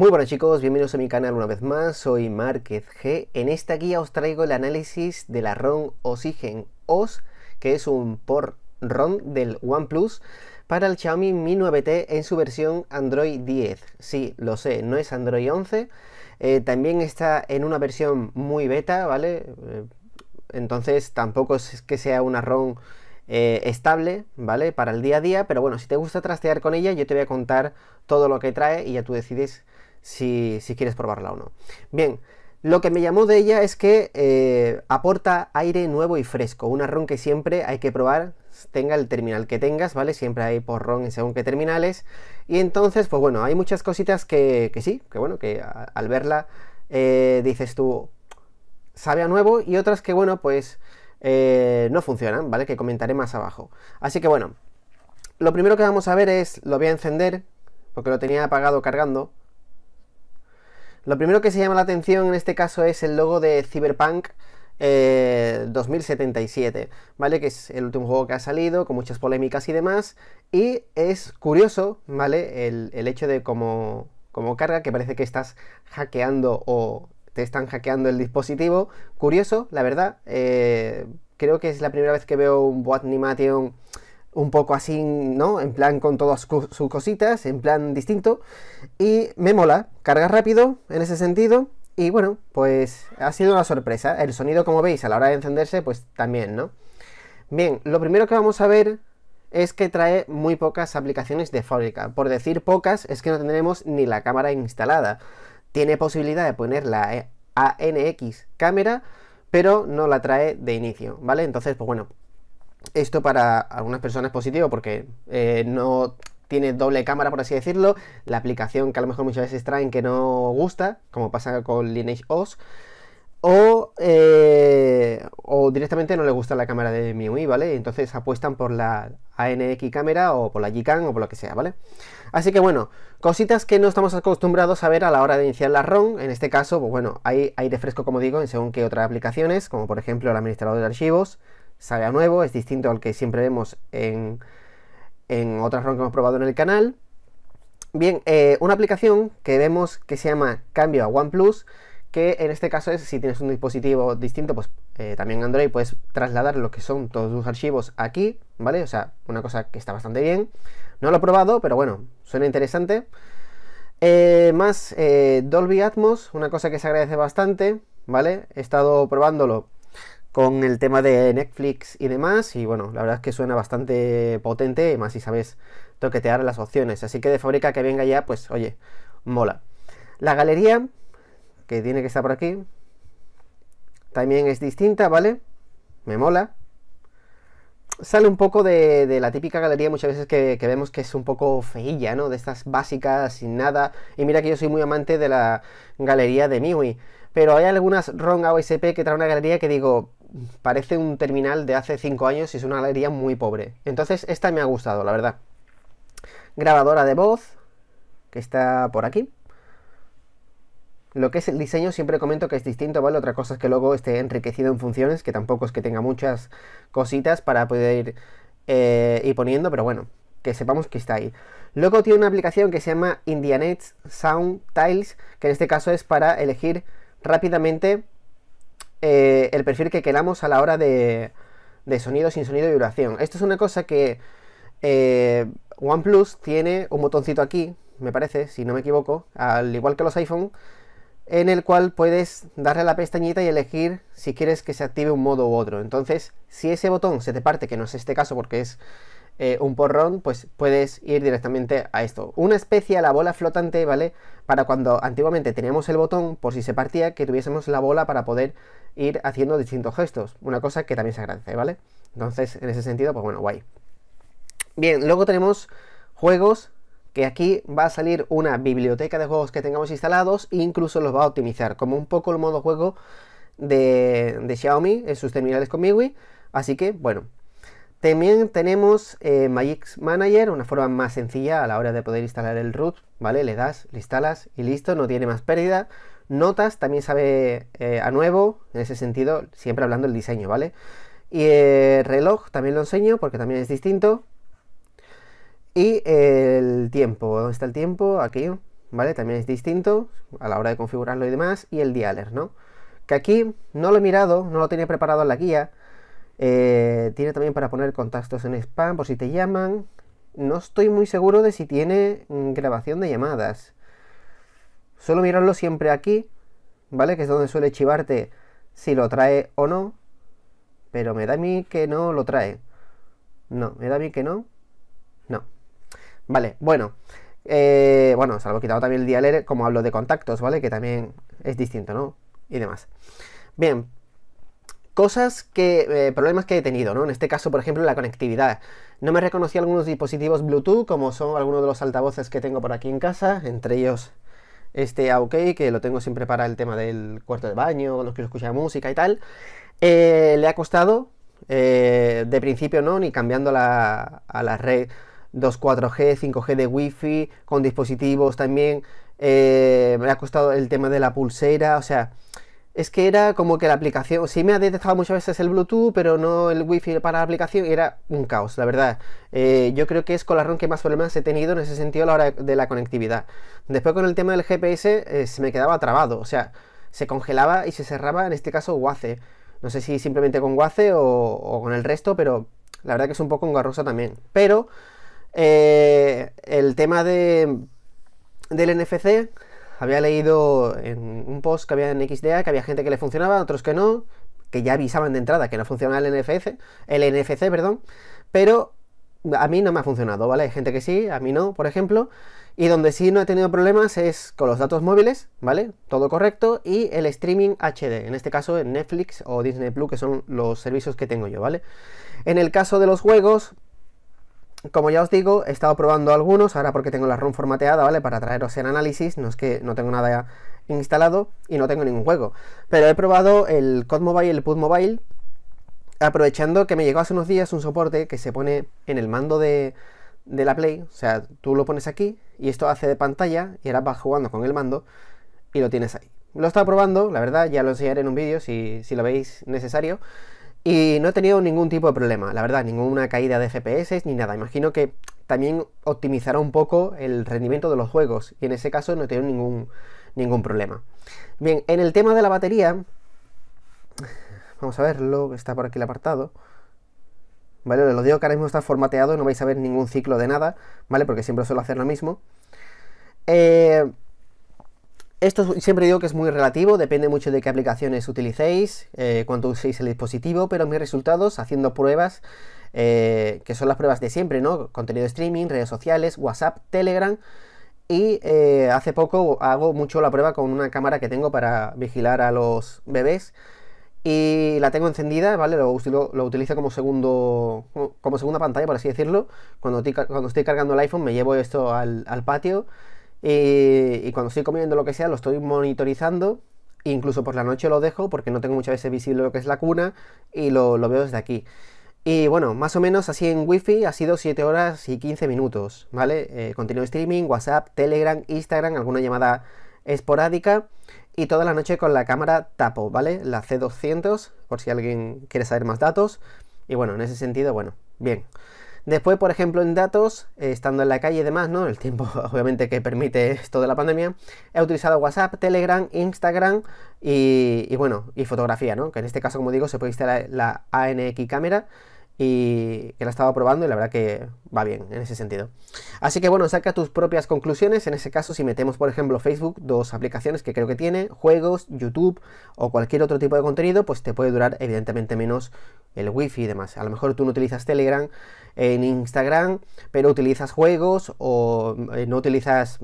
Muy buenas chicos, bienvenidos a mi canal una vez más, soy Márquez G. En esta guía os traigo el análisis de la ROM Oxygen OS, que es un por ROM del OnePlus para el Xiaomi Mi 9T en su versión Android 10. Sí, lo sé, no es Android 11. Eh, también está en una versión muy beta, ¿vale? Eh, entonces tampoco es que sea una ROM eh, estable, ¿vale? Para el día a día, pero bueno, si te gusta trastear con ella, yo te voy a contar todo lo que trae y ya tú decides si, si quieres probarla o no. Bien, lo que me llamó de ella es que eh, aporta aire nuevo y fresco, una ron que siempre hay que probar, tenga el terminal que tengas, ¿vale? Siempre hay porrón en según qué terminales. Y entonces, pues bueno, hay muchas cositas que, que sí, que bueno, que al verla eh, dices tú, sabe a nuevo, y otras que bueno, pues eh, no funcionan, ¿vale? Que comentaré más abajo. Así que bueno, lo primero que vamos a ver es, lo voy a encender, porque lo tenía apagado cargando. Lo primero que se llama la atención en este caso es el logo de Cyberpunk 2077, eh, ¿vale? Que es el último juego que ha salido, con muchas polémicas y demás. Y es curioso, ¿vale? El, hecho de cómo, como carga, que parece que estás hackeando o te están hackeando el dispositivo. Curioso, la verdad. Eh, creo que es la primera vez que veo un animation un poco así, ¿no? En plan con todas sus cositas, en plan distinto. Y me mola, carga rápido en ese sentido. Y bueno, pues ha sido una sorpresa. El sonido, como veis, a la hora de encenderse, pues también, ¿no? Bien, lo primero que vamos a ver es que trae muy pocas aplicaciones de fábrica. Por decir pocas, es que no tendremos ni la cámara instalada. Tiene posibilidad de poner la eh, ANX cámara, pero no la trae de inicio, ¿vale? Entonces, pues bueno, esto para algunas personas es positivo porque eh, no tiene doble cámara, por así decirlo. La aplicación que a lo mejor muchas veces traen que no gusta, como pasa con Lineage OS. Eh, o, directamente no le gusta la cámara de MIUI, ¿vale? Entonces apuestan por la ANX cámara o por la Gcam o por lo que sea, ¿vale? Así que bueno, cositas que no estamos acostumbrados a ver a la hora de iniciar la ROM. En este caso, pues bueno, hay aire fresco, como digo, en según que otras aplicaciones, como por ejemplo el administrador de archivos, sale a nuevo, es distinto al que siempre vemos en, otras ROM que hemos probado en el canal. Bien, eh, una aplicación que vemos que se llama Cambio a OnePlus, que en este caso es si tienes un dispositivo distinto, pues eh, también Android puedes trasladar lo que son todos tus archivos aquí, ¿vale? O sea, una cosa que está bastante bien. No lo he probado, pero bueno, suena interesante. Eh, más Dolby Atmos, una cosa que se agradece bastante, ¿vale? He estado probándolo con el tema de Netflix y demás. Y bueno, la verdad es que suena bastante potente, más si sabes toquetear las opciones. Así que de fábrica que venga ya, pues oye, mola. La galería, que tiene que estar por aquí, también es distinta, ¿vale? Me mola. Sale un poco de, la típica galería muchas veces que, vemos que es un poco feilla, ¿no? De estas básicas, sin nada. Y mira que yo soy muy amante de la galería de Miui. Pero hay algunas ROM AOSP que trae una galería que digo, parece un terminal de hace 5 años y es una galería muy pobre. Entonces esta me ha gustado, la verdad. Grabadora de voz, que está por aquí. Lo que es el diseño siempre comento que es distinto, ¿vale? Otra cosa es que luego esté enriquecido en funciones, que tampoco es que tenga muchas cositas para poder eh, ir, poniendo, pero bueno, que sepamos que está ahí. Luego tiene una aplicación que se llama Indianet Sound Tiles, que en este caso es para elegir rápidamente eh, el perfil que queramos a la hora de, de sonido, sin sonido y vibración. Esto es una cosa que eh, OnePlus tiene un botoncito aquí, me parece, si no me equivoco, al igual que los iPhone, en el cual puedes darle a la pestañita y elegir si quieres que se active un modo u otro. Entonces, si ese botón se te parte, que no es este caso porque es eh, un porrón, pues puedes ir directamente a esto. Una especie a la bola flotante, ¿vale? Para cuando antiguamente teníamos el botón, por si se partía, que tuviésemos la bola para poder ir haciendo distintos gestos, una cosa que también se agradece, ¿vale? Entonces, en ese sentido, pues bueno, guay. Bien, luego tenemos juegos que aquí va a salir una biblioteca de juegos que tengamos instalados e incluso los va a optimizar, como un poco el modo juego de, Xiaomi en sus terminales con MIUI, así que bueno. También tenemos eh, Magic Manager, una forma más sencilla a la hora de poder instalar el root, ¿vale? Le das, le instalas y listo, no tiene más pérdida. Notas también sabe eh, a nuevo, en ese sentido, siempre hablando del diseño, ¿vale? Y el eh, reloj también lo enseño porque también es distinto. Y el tiempo, ¿dónde está el tiempo? Aquí, ¿vale? También es distinto a la hora de configurarlo y demás. Y el dialer, ¿no? Que aquí no lo he mirado, no lo tenía preparado en la guía. Eh, tiene también para poner contactos en spam por si te llaman. No estoy muy seguro de si tiene mm, grabación de llamadas. Solo mirarlo siempre aquí, ¿vale? Que es donde suele chivarte si lo trae o no. Pero me da a mí que no lo trae. No, me da a mí que no. No. Vale, bueno. Eh, bueno, salvo quitado también el dialer, como hablo de contactos, ¿vale? Que también es distinto, ¿no? Y demás. Bien. Cosas que. Eh, problemas que he tenido, ¿no? En este caso, por ejemplo, la conectividad. No me reconocí algunos dispositivos Bluetooth, como son algunos de los altavoces que tengo por aquí en casa, entre ellos este AOK, ah, que lo tengo siempre para el tema del cuarto de baño, cuando quiero escuchar música y tal, eh, le ha costado, eh, de principio no, ni cambiando a la red 2.4G, 5G de wifi, con dispositivos también, eh, me ha costado el tema de la pulsera, o sea, es que era como que la aplicación, sí me ha detectado muchas veces el Bluetooth, pero no el Wi-Fi para la aplicación, y era un caos, la verdad. Eh, yo creo que es con la que más problemas he tenido en ese sentido a la hora de la conectividad. Después con el tema del GPS eh, se me quedaba trabado, o sea, se congelaba y se cerraba, en este caso Waze No sé si simplemente con WACE o, con el resto, pero la verdad que es un poco engarrosa también. Pero eh, el tema de, del NFC había leído en un post que había en XDA que había gente que le funcionaba, otros que no, que ya avisaban de entrada que no funcionaba el NFC, el NFC, perdón, pero a mí no me ha funcionado, ¿vale? Hay gente que sí, a mí no, por ejemplo, y donde sí no he tenido problemas es con los datos móviles, ¿vale? Todo correcto, y el streaming HD, en este caso en Netflix o Disney Plus, que son los servicios que tengo yo, ¿vale? En el caso de los juegos, como ya os digo, he estado probando algunos, ahora porque tengo la ROM formateada, ¿vale? Para traeros el análisis, no es que no tengo nada instalado y no tengo ningún juego. Pero he probado el COD Mobile y el PUD Mobile, aprovechando que me llegó hace unos días un soporte que se pone en el mando de, la Play, o sea, tú lo pones aquí y esto hace de pantalla y ahora vas jugando con el mando y lo tienes ahí. Lo he estado probando, la verdad, ya lo enseñaré en un vídeo si, si lo veis necesario. Y no he tenido ningún tipo de problema, la verdad, ninguna caída de FPS ni nada. Imagino que también optimizará un poco el rendimiento de los juegos y en ese caso no he tenido ningún, ningún problema. Bien, en el tema de la batería, vamos a verlo, está por aquí el apartado. ¿Vale? lo digo que ahora mismo está formateado, no vais a ver ningún ciclo de nada, ¿vale? Porque siempre suelo hacer lo mismo. Eh, esto siempre digo que es muy relativo, depende mucho de qué aplicaciones utilicéis, eh, cuánto uséis el dispositivo, pero mis resultados haciendo pruebas, eh, que son las pruebas de siempre, ¿no? Contenido de streaming, redes sociales, WhatsApp, Telegram. Y eh, hace poco hago mucho la prueba con una cámara que tengo para vigilar a los bebés. Y la tengo encendida, ¿vale? Lo, utilizo como segundo. Como, segunda pantalla, por así decirlo. Cuando, cuando estoy cargando el iPhone me llevo esto al patio eh, y, cuando estoy comiendo lo que sea, lo estoy monitorizando. Incluso por la noche lo dejo porque no tengo muchas veces visible lo que es la cuna y lo, veo desde aquí. Y bueno, más o menos así en wifi ha sido 7 horas y 15 minutos, ¿vale? Eh, continuo streaming, WhatsApp, Telegram, Instagram, alguna llamada esporádica y toda la noche con la cámara tapo, ¿vale? La C200, por si alguien quiere saber más datos. Y bueno, en ese sentido, bueno, bien. Después, por ejemplo, en datos, eh, estando en la calle y demás, ¿no? El tiempo, obviamente, que permite esto de la pandemia, he utilizado WhatsApp, Telegram, Instagram y, y bueno, y fotografía, ¿no? Que en este caso, como digo, se puede instalar la ANX cámara y que la estaba probando y la verdad que va bien en ese sentido. Así que bueno, saca tus propias conclusiones. En ese caso, si metemos, por ejemplo, Facebook, dos aplicaciones que creo que tiene, juegos, YouTube o cualquier otro tipo de contenido, pues te puede durar evidentemente menos el wifi y demás. A lo mejor tú no utilizas Telegram en Instagram, pero utilizas juegos o eh, no utilizas...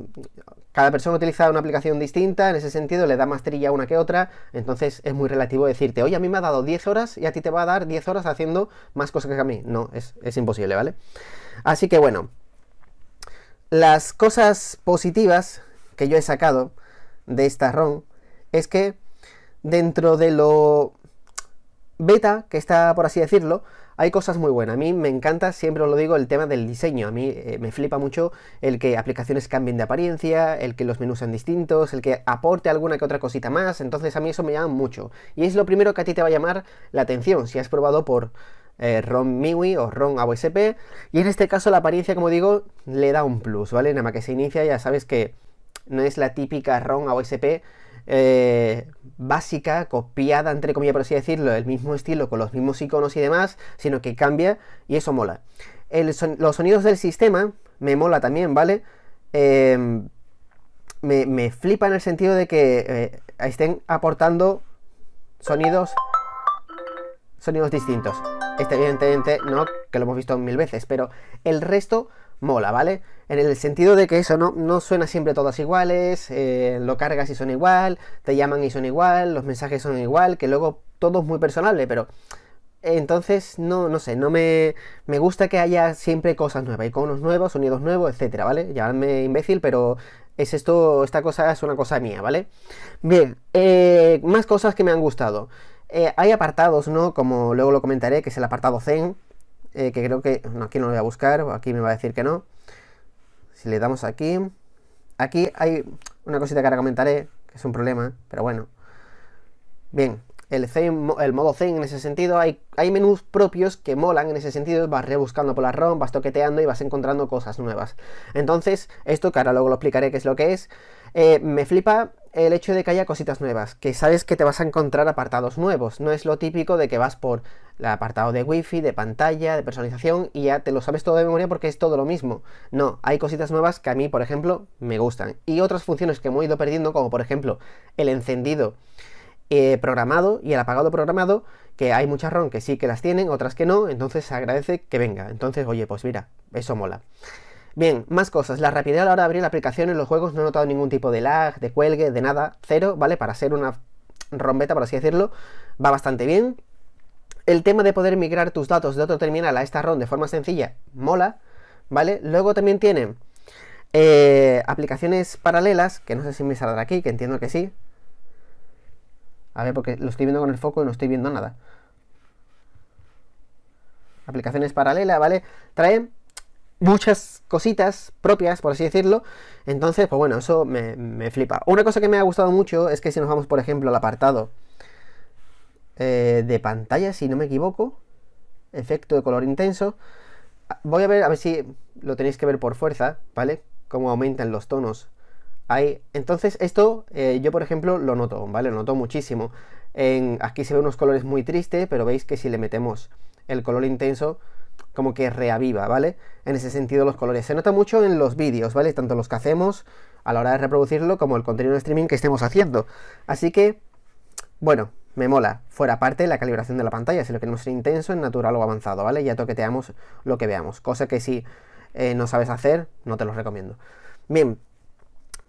Cada persona utiliza una aplicación distinta, en ese sentido le da más trilla una que otra, entonces es muy relativo decirte, oye, a mí me ha dado 10 horas y a ti te va a dar 10 horas haciendo más cosas que a mí. No, es, es imposible, ¿vale? Así que bueno, las cosas positivas que yo he sacado de esta ROM es que dentro de lo beta, que está por así decirlo, hay cosas muy buenas. A mí me encanta, siempre os lo digo, el tema del diseño. A mí eh, me flipa mucho el que aplicaciones cambien de apariencia, el que los menús sean distintos, el que aporte alguna que otra cosita más. Entonces a mí eso me llama mucho. Y es lo primero que a ti te va a llamar la atención si has probado por eh, ROM MIUI o ROM AOSP. Y en este caso la apariencia, como digo, le da un plus, ¿vale? Nada más que se inicia ya sabes que no es la típica ROM AOSP eh, básica, copiada, entre comillas, por así decirlo, el mismo estilo, con los mismos iconos y demás, sino que cambia y eso mola. los sonidos del sistema me mola también, ¿vale? Em, me, flipa en el sentido de que eh, estén aportando sonidos sonidos distintos. Este evidentemente no, que lo hemos visto mil veces, pero el resto mola, ¿vale? En el sentido de que eso no, no suena siempre todas iguales, eh, lo cargas y son igual, te llaman y son igual, los mensajes son igual, que luego todo es muy personable, pero entonces no, no sé, no me, me gusta que haya siempre cosas nuevas, iconos nuevos, sonidos nuevos, etcétera, ¿vale? Llamadme imbécil, pero es esto, esta cosa es una cosa mía, ¿vale? Bien, eh, más cosas que me han gustado. Eh, hay apartados, ¿no? Como luego lo comentaré, que es el apartado Zen, eh, que creo que, aquí no lo voy a buscar, aquí me va a decir que no. Si le damos aquí, aquí hay una cosita que ahora comentaré, que es un problema, pero bueno. Bien, el, el modo Zen en ese sentido, hay, hay menús propios que molan en ese sentido, vas rebuscando por la ROM, vas toqueteando y vas encontrando cosas nuevas. Entonces, esto que ahora luego lo explicaré qué es lo que es, eh, me flipa el hecho de que haya cositas nuevas, que sabes que te vas a encontrar apartados nuevos. No es lo típico de que vas por el apartado de wifi, de pantalla, de personalización y ya te lo sabes todo de memoria porque es todo lo mismo. No, hay cositas nuevas que a mí, por ejemplo, me gustan. Y otras funciones que hemos ido perdiendo, como por ejemplo el encendido eh, programado y el apagado programado, que hay muchas ROM que sí que las tienen, otras que no, entonces se agradece que venga. Entonces, oye, pues mira, eso mola. Bien, más cosas. La rapidez a la hora de abrir la aplicación en los juegos no he notado ningún tipo de lag, de cuelgue, de nada. Cero, ¿vale? Para ser una rombeta, por así decirlo, va bastante bien. El tema de poder migrar tus datos de otro terminal a esta ROM de forma sencilla, mola, ¿vale? Luego también tiene eh, aplicaciones paralelas, que no sé si me saldrá aquí, que entiendo que sí. A ver, porque lo estoy viendo con el foco y no estoy viendo nada. Aplicaciones paralelas, ¿vale? Trae muchas cositas propias, por así decirlo. Entonces, pues bueno, eso me, flipa. Una cosa que me ha gustado mucho es que si nos vamos, por ejemplo, al apartado eh, de pantalla, si no me equivoco, efecto de color intenso, voy a ver, a ver si lo tenéis que ver por fuerza, ¿vale? Cómo aumentan los tonos. Ahí. Entonces, esto eh, yo, por ejemplo, lo noto, ¿vale? Lo noto muchísimo. En, aquí se ven unos colores muy tristes, pero veis que si le metemos el color intenso, como que reaviva, ¿vale? En ese sentido los colores. Se nota mucho en los vídeos, ¿vale? Tanto los que hacemos a la hora de reproducirlo como el contenido de streaming que estemos haciendo. Así que, bueno, me mola. Fuera parte la calibración de la pantalla, si lo queremos es intenso, en natural o avanzado, ¿vale? Ya toqueteamos lo que veamos, cosa que si eh, no sabes hacer, no te los recomiendo. Bien,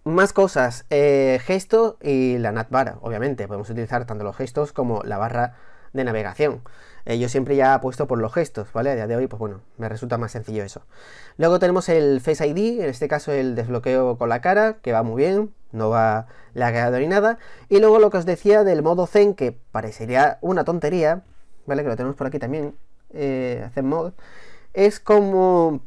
más cosas, eh, gesto y la barra, obviamente, podemos utilizar tanto los gestos como la barra de navegación. Eh, yo siempre ya apuesto por los gestos, ¿vale? A día de hoy, pues bueno, me resulta más sencillo eso. Luego tenemos el Face ID, en este caso el desbloqueo con la cara, que va muy bien, no va lagado ni nada. Y luego lo que os decía del modo Zen, que parecería una tontería, ¿vale? Que lo tenemos por aquí también, eh, hacer mod, es como...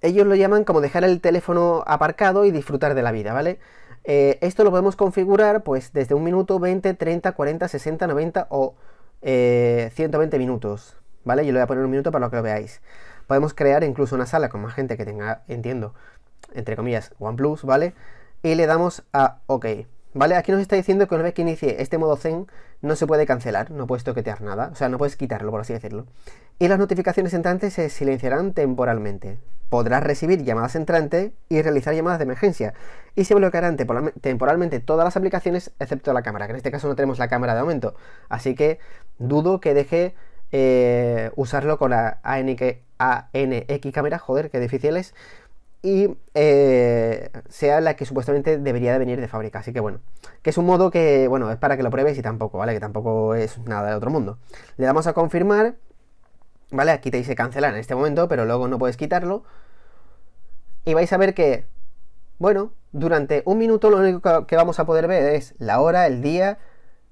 Ellos lo llaman como dejar el teléfono aparcado y disfrutar de la vida, ¿vale? Eh, esto lo podemos configurar pues desde un minuto, 20, 30, 40, 60, 90 o 120 eh, minutos, ¿vale? Yo le voy a poner un minuto para lo que lo veáis. Podemos crear incluso una sala con más gente que tenga, entiendo, entre comillas, OnePlus, ¿vale? Y le damos a OK, ¿vale? Aquí nos está diciendo que una vez que inicie este modo Zen, no se puede cancelar, no puedes toquetear nada, o sea, no puedes quitarlo, por así decirlo. Y las notificaciones entrantes se silenciarán temporalmente. Podrás recibir llamadas entrantes y realizar llamadas de emergencia. Y se bloquearán temporalmente todas las aplicaciones excepto la cámara, que en este caso no tenemos la cámara de aumento. Así que dudo que deje eh, usarlo con la ANX, cámara, joder, qué difícil es y eh, sea la que supuestamente debería de venir de fábrica. Así que bueno, que es un modo que, bueno, es para que lo pruebes y tampoco, ¿vale? Que tampoco es nada de otro mundo. Le damos a confirmar, ¿vale? Aquí te dice cancelar en este momento, pero luego no puedes quitarlo. Y vais a ver que, bueno, durante un minuto lo único que vamos a poder ver es la hora, el día,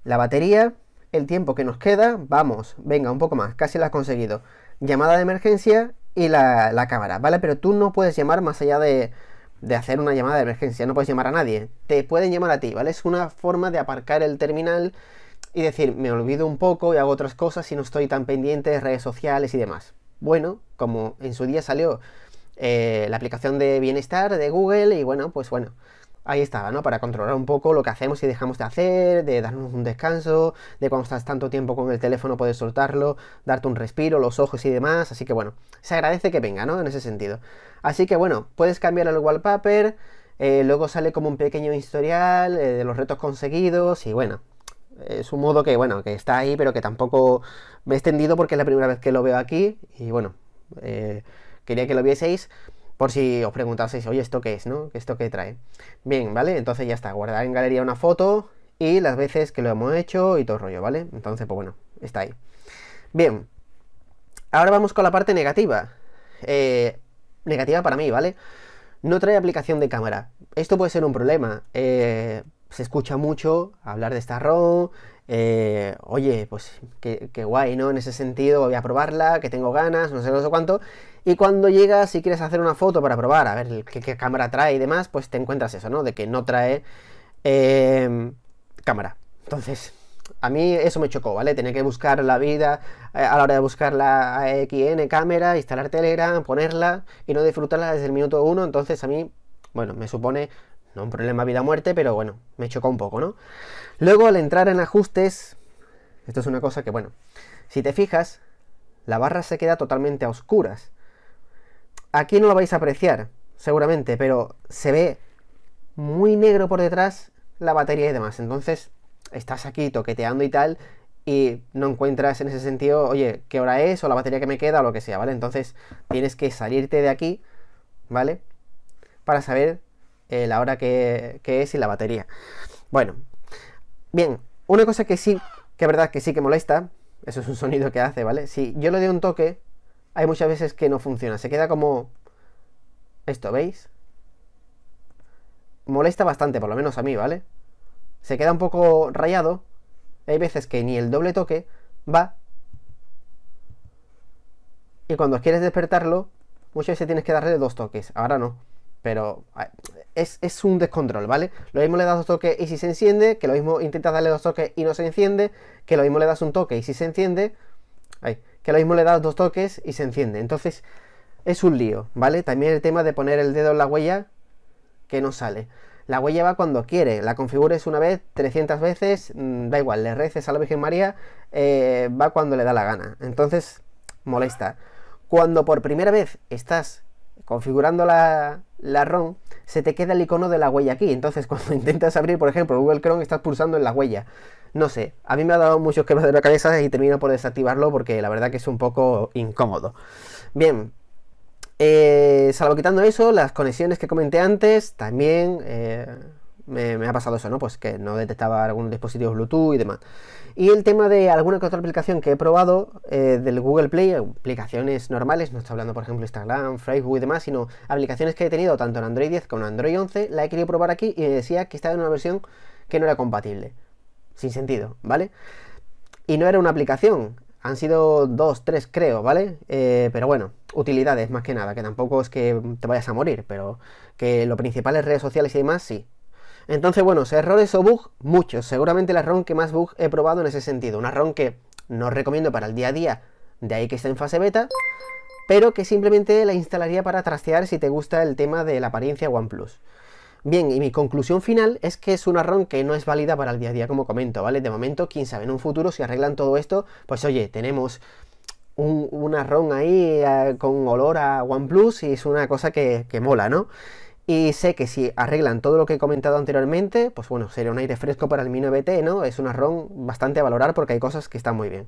la batería, el tiempo que nos queda. Vamos, venga, un poco más, casi lo has conseguido. Llamada de emergencia y la, cámara, ¿vale? Pero tú no puedes llamar más allá de, de hacer una llamada de emergencia, no puedes llamar a nadie, te pueden llamar a ti, ¿vale? Es una forma de aparcar el terminal y decir, me olvido un poco y hago otras cosas y no estoy tan pendiente de redes sociales y demás. Bueno, como en su día salió eh, la aplicación de bienestar de Google y bueno, pues bueno, ahí estaba, ¿no? Para controlar un poco lo que hacemos y dejamos de hacer, de darnos un descanso, de cuando estás tanto tiempo con el teléfono puedes soltarlo, darte un respiro, los ojos y demás. Así que bueno, se agradece que venga, ¿no? En ese sentido. Así que bueno, puedes cambiar el wallpaper, eh, luego sale como un pequeño historial eh, de los retos conseguidos y bueno. Es un modo que, bueno, que está ahí, pero que tampoco me he extendido porque es la primera vez que lo veo aquí. Y bueno, eh, quería que lo vieseis. Por si os preguntaseis, oye, ¿esto qué es, no? ¿Esto qué trae? Bien, ¿vale? Entonces ya está, guardar en galería una foto y las veces que lo hemos hecho y todo rollo, ¿vale? Entonces, pues bueno, está ahí. Bien, ahora vamos con la parte negativa. Eh, negativa para mí, ¿vale? No trae aplicación de cámara. Esto puede ser un problema. Eh, se escucha mucho hablar de esta ROM, eh, oye, pues qué, guay, ¿no? En ese sentido voy a probarla, que tengo ganas, no sé, no sé cuánto. Y cuando llegas y quieres hacer una foto para probar, a ver qué, cámara trae y demás, pues te encuentras eso, ¿no? De que no trae em, cámara. Entonces, a mí eso me chocó, ¿vale? Tener que buscar la vida eh, a la hora de buscar la xn cámara, instalar Telegram, ponerla y no disfrutarla desde el minuto uno. Entonces, a mí, bueno, me supone no un problema vida-muerte, pero bueno, me chocó un poco, ¿no? Luego al entrar en ajustes, esto es una cosa que, bueno, si te fijas, la barra se queda totalmente a oscuras. Aquí no lo vais a apreciar, seguramente, pero se ve muy negro por detrás la batería y demás. Entonces, estás aquí toqueteando y tal, y no encuentras en ese sentido, oye, qué hora es, o la batería que me queda, o lo que sea, ¿vale? Entonces, tienes que salirte de aquí, ¿vale? Para saber eh, la hora que, que, es y la batería. Bueno, bien, una cosa que sí, que es verdad que sí que molesta, eso es un sonido que hace, ¿vale? Si yo le doy un toque, hay muchas veces que no funciona, se queda como esto, ¿veis? Molesta bastante, por lo menos a mí, ¿vale? Se queda un poco rayado, hay veces que ni el doble toque va, y cuando quieres despertarlo, muchas veces tienes que darle dos toques, ahora no, pero es, un descontrol, ¿vale? Lo mismo le das dos toques y si se enciende, que lo mismo intentas darle dos toques y no se enciende, que lo mismo le das un toque y si se enciende, que lo mismo le das dos toques y se enciende. Entonces, es un lío, ¿vale? También el tema de poner el dedo en la huella que no sale. La huella va cuando quiere, la configures una vez, 300 veces, mm, da igual, le reces a la Virgen María, eh, va cuando le da la gana. Entonces, molesta. Cuando por primera vez estás configurando la, ROM, se te queda el icono de la huella aquí. Entonces, cuando intentas abrir, por ejemplo, Google Chrome, estás pulsando en la huella. No sé, a mí me ha dado muchos quebraderos de la cabeza y termino por desactivarlo porque la verdad que es un poco incómodo. Bien, eh, salvo quitando eso, las conexiones que comenté antes, también eh, me, ha pasado eso, ¿no? Pues que no detectaba algún dispositivo Bluetooth y demás. Y el tema de alguna otra aplicación que he probado eh, del Google Play, aplicaciones normales, no estoy hablando por ejemplo Instagram, Facebook y demás, sino aplicaciones que he tenido tanto en Android 10 como en Android 11, la he querido probar aquí y me decía que estaba en una versión que no era compatible. Sin sentido, ¿vale? Y no era una aplicación, han sido dos, tres, creo, ¿vale? Eh, pero bueno, utilidades más que nada, que tampoco es que te vayas a morir, pero que lo principal es redes sociales y demás, sí. Entonces, bueno, errores o bugs, muchos. Seguramente la ROM que más bug he probado en ese sentido. Una ROM que no recomiendo para el día a día, de ahí que está en fase beta, pero que simplemente la instalaría para trastear si te gusta el tema de la apariencia OnePlus. Bien, y mi conclusión final es que es una ROM que no es válida para el día a día, como comento, ¿vale? De momento, quién sabe, en un futuro, si arreglan todo esto, pues oye, tenemos un, una ROM ahí eh, con olor a OnePlus y es una cosa que, que mola, ¿no? Y sé que si arreglan todo lo que he comentado anteriormente, pues bueno, sería un aire fresco para el 9T, ¿no? Es una ROM bastante a valorar porque hay cosas que están muy bien.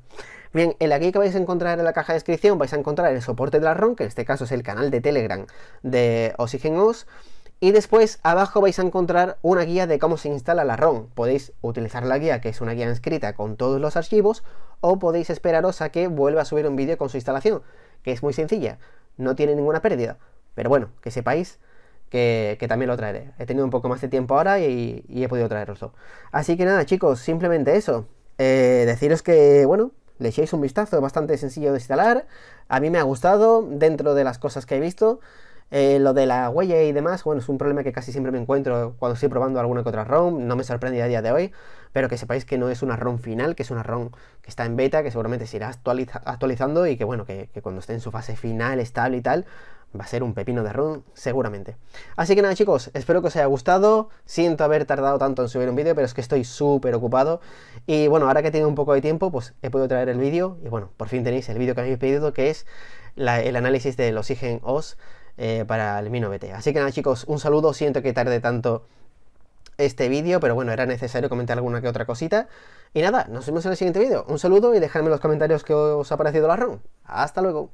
Bien, en la guía que vais a encontrar en la caja de descripción vais a encontrar el soporte de la ROM, que en este caso es el canal de Telegram de OxygenOS. Y después abajo vais a encontrar una guía de cómo se instala la ROM. Podéis utilizar la guía, que es una guía inscrita con todos los archivos, o podéis esperaros a que vuelva a subir un vídeo con su instalación, que es muy sencilla, no tiene ninguna pérdida. Pero bueno, que sepáis que, también lo traeré. He tenido un poco más de tiempo ahora y, he podido traerlo Así que nada, chicos, simplemente eso. Eh, deciros que, bueno, le echéis un vistazo, bastante sencillo de instalar. A mí me ha gustado, dentro de las cosas que he visto. Eh, lo de la huella y demás, bueno, es un problema que casi siempre me encuentro cuando estoy probando alguna que otra ROM, no me sorprende a día de hoy, pero que sepáis que no es una ROM final, que es una ROM que está en beta, que seguramente se irá actualizando y que bueno, que, que cuando esté en su fase final, estable y tal, va a ser un pepino de run, seguramente. Así que nada, chicos, espero que os haya gustado. Siento haber tardado tanto en subir un vídeo, pero es que estoy súper ocupado. Y bueno, ahora que tengo un poco de tiempo, pues he podido traer el vídeo. Y bueno, por fin tenéis el vídeo que habéis pedido, que es el análisis del oxígeno OS eh, para el Mi 9 Así que nada, chicos, un saludo. Siento que tarde tanto este vídeo, pero bueno, era necesario comentar alguna que otra cosita. Y nada, nos vemos en el siguiente vídeo. Un saludo y dejadme en los comentarios que os ha parecido la ROM. Hasta luego.